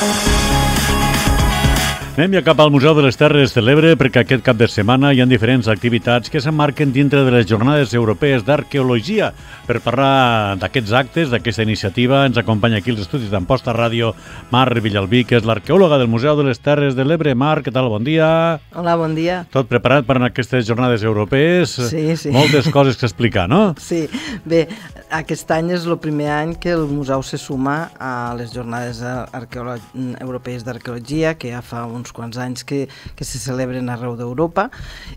Bye. Anem ja cap al Museu de les Terres de l'Ebre perquè aquest cap de setmana hi ha diferents activitats que s'emmarquen dintre de les Jornades Europees d'Arqueologia. Per parlar d'aquests actes, d'aquesta iniciativa, ens acompanya aquí els estudis d'Amposta Ràdio Marc Villalbí, que és l'arqueòloga del Museu de les Terres de l'Ebre. Marc, què tal? Bon dia. Hola, bon dia. Tot preparat per aquestes Jornades Europees? Sí, sí. Moltes coses que explicar, no? Sí. Bé, aquest any és el primer any que el museu se suma a les Jornades Arqueolo Europees d'Arqueologia, que ja fa uns uns quants anys que, que se celebren arreu d'Europa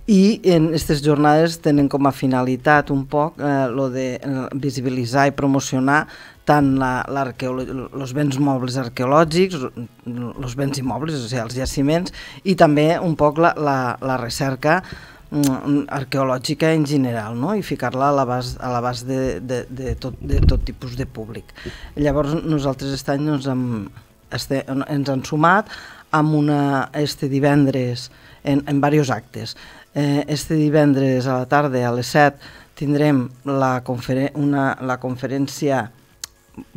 i en aquestes jornades tenen com a finalitat un poc eh, lo de eh, visibilitzar i promocionar tant els béns mobles arqueològics, els béns immobles, o sigui, els jaciments, i també un poc la, la, la recerca mm, arqueològica en general no? i ficar-la a l'abast de, de, de, tot, de tot tipus de públic. Llavors nosaltres aquest any ens, hem, este, ens han sumat amb una, este divendres en, en diversos actes. Eh, este divendres a la tarda, a les 7, tindrem la, conferen una, la conferència...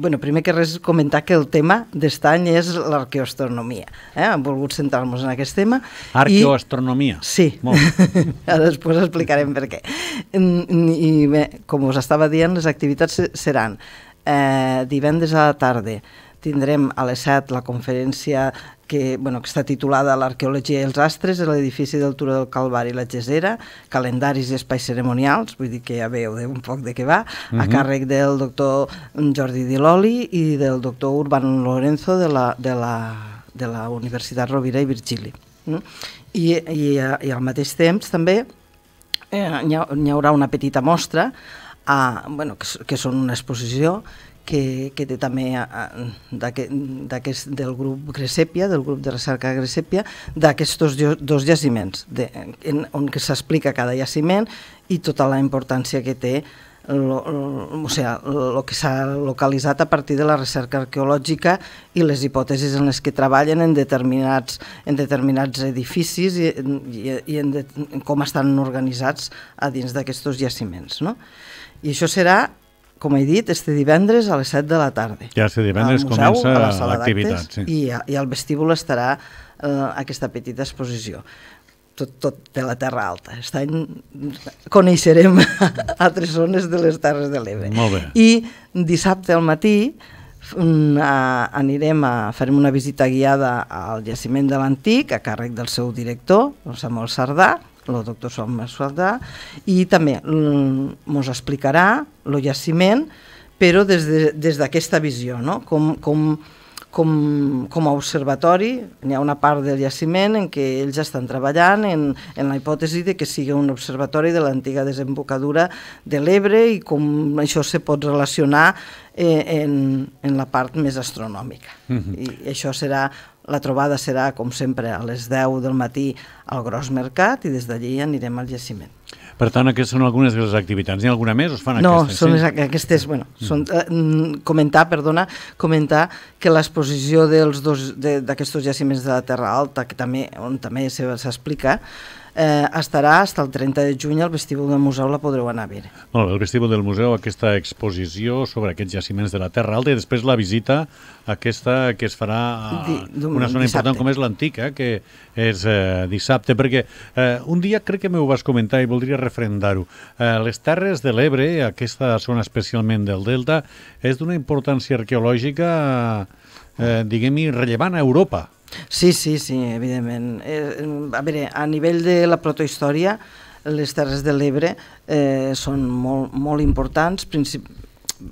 bueno, primer que res, comentar que el tema d'estany és l'arqueoastronomia. Eh? Hem volgut centrar-nos en aquest tema. Arqueoastronomia. I... Sí. Molt. Després explicarem per què. Mm, mm, I bé, com us estava dient, les activitats seran eh, divendres a la tarda, tindrem a 7 la conferència que, bueno, que està titulada L'arqueologia i els astres a l'edifici del Turó del Calvari i la Gesera, calendaris i espais ceremonials, vull dir que ja veu un poc de què va, uh -huh. a mhm. càrrec del doctor Jordi Diloli i del doctor Urban Lorenzo de la, de la, de la Universitat Rovira i Virgili. I, i, I al mateix temps també eh, hi, ha, haurà una petita mostra a, bueno, que, que són una exposició que, que té també d'aquest a, del grup Grecèpia, del grup de recerca Grecèpia, d'aquests dos, jaciments, de, en, on s'explica cada jaciment i tota la importància que té lo, lo, o sea, lo que s'ha localitzat a partir de la recerca arqueològica i les hipòtesis en les que treballen en determinats, en determinats edificis i, i, i en de, com estan organitzats a dins d'aquests jaciments. No? I això serà com he dit, este divendres a les 7 de la tarda. Ja este divendres museu, comença l'activitat. La sí. I, I al vestíbul estarà eh, aquesta petita exposició. Tot, tot de la Terra Alta. Aquest any coneixerem altres zones de les Terres de l'Ebre. I dissabte al matí mm, a, anirem a fer una visita guiada al jaciment de l'antic a càrrec del seu director, el Samuel Sardà, el doctor Sommer Suardà, i també ens mm, explicarà el jaciment, però des d'aquesta de, des visió, no? com, com, com, com a observatori hi ha una part del jaciment en què ells estan treballant en, en la hipòtesi de que sigui un observatori de l'antiga desembocadura de l'Ebre i com això se pot relacionar eh, en, en la part més astronòmica. Mm -hmm. I això serà la trobada serà, com sempre, a les 10 del matí al Gros Mercat i des d'allí anirem al jaciment. Per tant, aquestes són algunes de les activitats. N'hi ha alguna més? Us fan no, aquestes, són sí? aquestes, bueno, mm. són, eh, mm, comentar, perdona, comentar que l'exposició d'aquests de, jaciments de la Terra Alta, que també, on també s'explica, se eh, estarà fins el 30 de juny al vestíbul del museu, la podreu anar a veure. Molt bé, el vestíbul del museu, aquesta exposició sobre aquests jaciments de la Terra Alta i després la visita aquesta que es farà a una zona dissabte. important com és l'antica, eh, que és eh, dissabte, perquè eh, un dia crec que m'ho vas comentar i voldria refrendar-ho. Eh, les Terres de l'Ebre, aquesta zona especialment del Delta, és d'una importància arqueològica eh, diguem-hi, rellevant a Europa. Sí, sí, sí, evidentment. Eh, a veure, a nivell de la protohistòria, les Terres de l'Ebre eh, són molt, molt importants, princip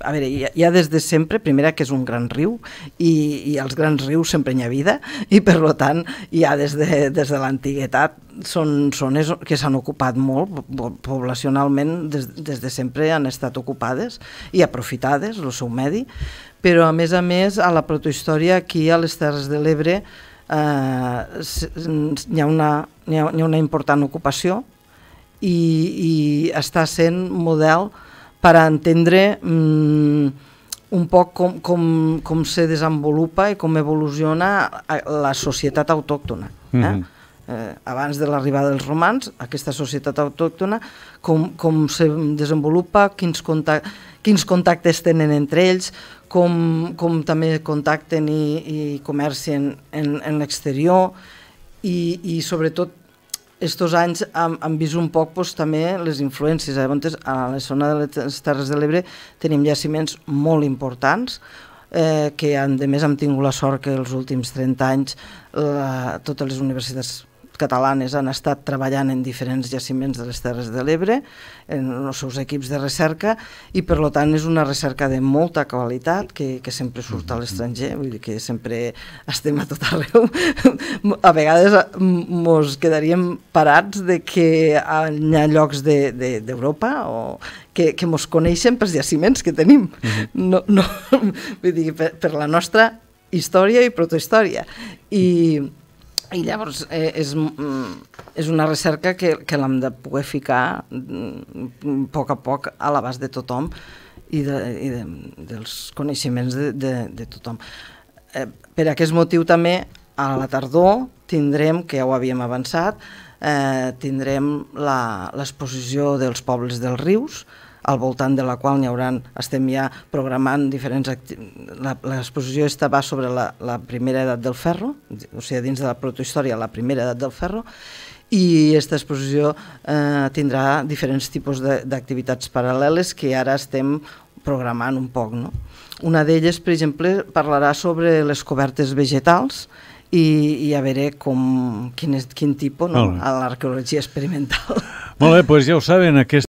a veure, ja, ja des de sempre, primera que és un gran riu i, i els grans rius sempre hi ha vida i per lo tant ja des de, des de l'antiguetat són zones que s'han ocupat molt poblacionalment des, des de sempre han estat ocupades i aprofitades el seu medi però a més a més a la protohistòria aquí a les Terres de l'Ebre eh, hi, ha una, hi, ha, hi ha una important ocupació i, i està sent model per a entendre mm, un poc com, com, com se desenvolupa i com evoluciona la societat autòctona. Eh? Mm -hmm eh, abans de l'arribada dels romans, aquesta societat autòctona, com, com se desenvolupa, quins, contact, quins contactes tenen entre ells, com, com també contacten i, i comercien en, en l'exterior i, i sobretot estos anys hem, hem vist un poc pues, també les influències. Eh, Llavors, a la zona de les Terres de l'Ebre tenim jaciments molt importants, eh, que de més hem tingut la sort que els últims 30 anys la, totes les universitats catalanes han estat treballant en diferents jaciments de les Terres de l'Ebre, en els seus equips de recerca, i per tant és una recerca de molta qualitat que, que sempre surt a mm-hmm. l'estranger, vull dir que sempre estem a tot arreu. A vegades ens quedaríem parats de que hi ha llocs d'Europa de, de, o que, que mos coneixen pels jaciments que tenim. Mm-hmm. No, no, vull dir, per, per la nostra història i protohistòria. I, i llavors eh, és, mm, és una recerca que, que l'hem de poder ficar mm, a poc a poc a l'abast de tothom i, de, i de, dels coneixements de, de, de tothom. Eh, per aquest motiu també a la tardor tindrem, que ja ho havíem avançat, eh, tindrem l'exposició dels pobles dels rius, al voltant de la qual n'hi hauran, estem ja programant diferents... L'exposició esta va sobre la, la primera edat del ferro, o sigui, dins de la protohistòria, la primera edat del ferro, i aquesta exposició eh, tindrà diferents tipus d'activitats paral·leles que ara estem programant un poc. No? Una d'elles, per exemple, parlarà sobre les cobertes vegetals, i, i a veure com, quin, és, quin tipus no? a l'arqueologia experimental. Molt bé, doncs ja ho saben, aquest